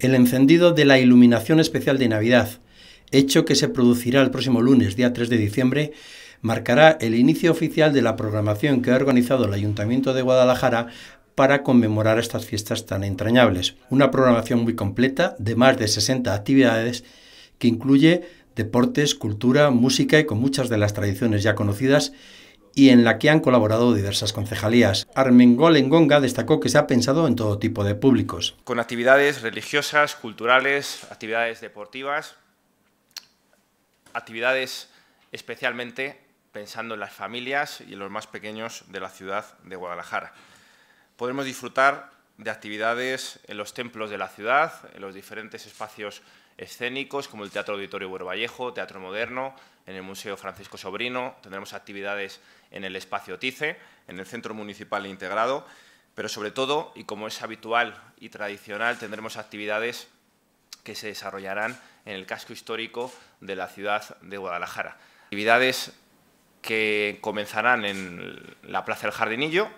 el encendido de la iluminación especial de Navidad, hecho que se producirá el próximo lunes, día 3 de diciembre, marcará el inicio oficial de la programación que ha organizado el Ayuntamiento de Guadalajara para conmemorar estas fiestas tan entrañables. Una programación muy completa de más de 60 actividades que incluye deportes, cultura, música y con muchas de las tradiciones ya conocidas y en la que han colaborado diversas concejalías. Armengol Engonga destacó que se ha pensado en todo tipo de públicos. Con actividades religiosas, culturales, actividades deportivas, actividades especialmente pensando en las familias y en los más pequeños de la ciudad de Guadalajara. Podemos disfrutar de actividades en los templos de la ciudad, en los diferentes espacios escénicos como el Teatro Auditorio Buero Vallejo, Teatro Moderno, en el Museo Francisco Sobrino, tendremos actividades en el Espacio Tice, en el Centro Municipal Integrado, pero sobre todo, y como es habitual y tradicional, tendremos actividades que se desarrollarán en el casco histórico de la ciudad de Guadalajara. Actividades que comenzarán en la Plaza del Jardinillo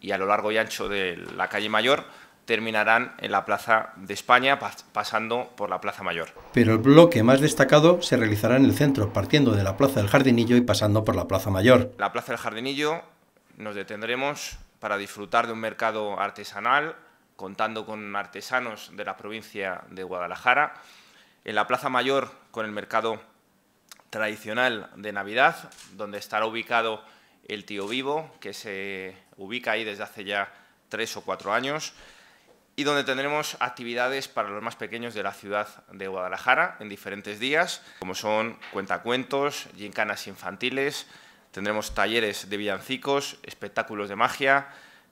y a lo largo y ancho de la calle Mayor, terminarán en la Plaza de España pasando por la Plaza Mayor. Pero el bloque más destacado se realizará en el centro, partiendo de la Plaza del Jardinillo y pasando por la Plaza Mayor. La Plaza del Jardinillo nos detendremos para disfrutar de un mercado artesanal, contando con artesanos de la provincia de Guadalajara. En la Plaza Mayor con el mercado tradicional de Navidad, donde estará ubicado el tío vivo, que se ubica ahí desde hace ya tres o cuatro años y donde tendremos actividades para los más pequeños de la ciudad de Guadalajara en diferentes días, como son cuentacuentos, gincanas infantiles, tendremos talleres de villancicos, espectáculos de magia,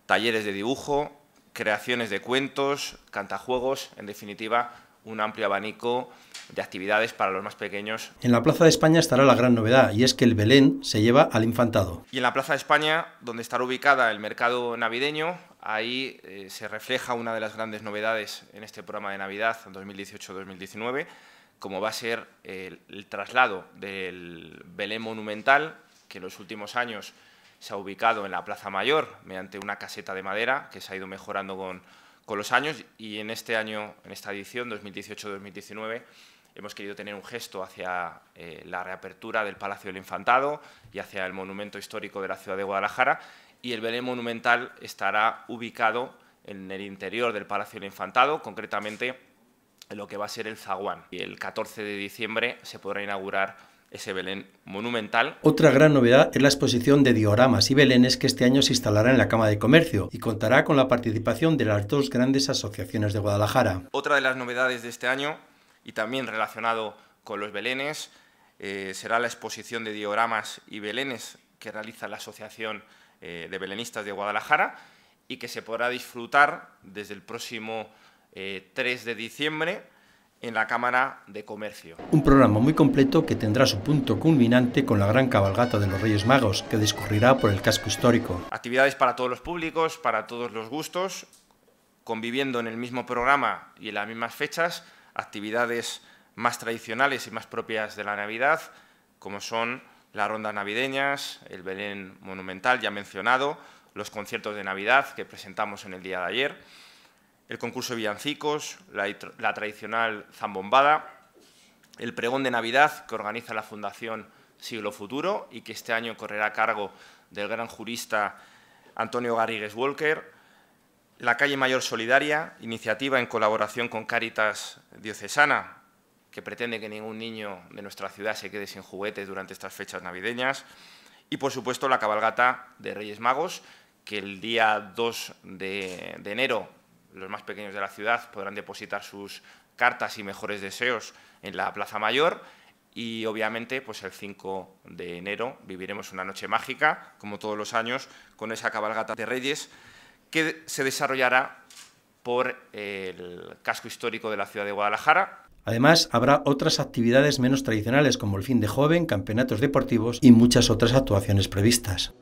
talleres de dibujo, creaciones de cuentos, cantajuegos, en definitiva, un amplio abanico de actividades para los más pequeños. En la Plaza de España estará la gran novedad y es que el Belén se lleva al infantado. Y en la Plaza de España, donde estará ubicada el mercado navideño, ahí eh, se refleja una de las grandes novedades en este programa de Navidad 2018-2019, como va a ser el, traslado del Belén monumental, que en los últimos años se ha ubicado en la Plaza Mayor mediante una caseta de madera que se ha ido mejorando con, con los años y en este año, en esta edición 2018-2019, hemos querido tener un gesto hacia eh, la reapertura del Palacio del Infantado y hacia el monumento histórico de la ciudad de Guadalajara. Y el Belén Monumental estará ubicado en el interior del Palacio del Infantado, concretamente en lo que va a ser el zaguán. Y el 14 de diciembre se podrá inaugurar ese Belén monumental. Otra gran novedad es la exposición de dioramas y belenes que este año se instalará en la Cámara de Comercio y contará con la participación de las dos grandes asociaciones de Guadalajara. Otra de las novedades de este año y también relacionado con los belenes. Eh, será la exposición de dioramas y belenes que realiza la Asociación eh, de Belenistas de Guadalajara y que se podrá disfrutar desde el próximo 3 eh, de diciembre en la Cámara de Comercio. Un programa muy completo que tendrá su punto culminante con la gran cabalgata de los Reyes Magos, que discurrirá por el casco histórico. Actividades para todos los públicos, para todos los gustos, conviviendo en el mismo programa y en las mismas fechas, actividades más tradicionales y más propias de la Navidad, como son la Ronda navideñas, el Belén monumental ya mencionado, los conciertos de Navidad que presentamos en el día de ayer, el concurso de villancicos, la, la tradicional zambombada, el pregón de Navidad que organiza la Fundación Siglo Futuro y que este año correrá a cargo del gran jurista Antonio Garrigues Walker, la calle Mayor Solidaria, iniciativa en colaboración con Cáritas Diocesana, que pretende que ningún niño de nuestra ciudad se quede sin juguetes durante estas fechas navideñas. Y, por supuesto, la cabalgata de Reyes Magos, que el día 2 de, enero los más pequeños de la ciudad podrán depositar sus cartas y mejores deseos en la Plaza Mayor. Y obviamente, pues el 5 de enero viviremos una noche mágica, como todos los años, con esa cabalgata de Reyes que se desarrollará por el casco histórico de la ciudad de Guadalajara. Además, habrá otras actividades menos tradicionales como el fin de joven, campeonatos deportivos y muchas otras actuaciones previstas.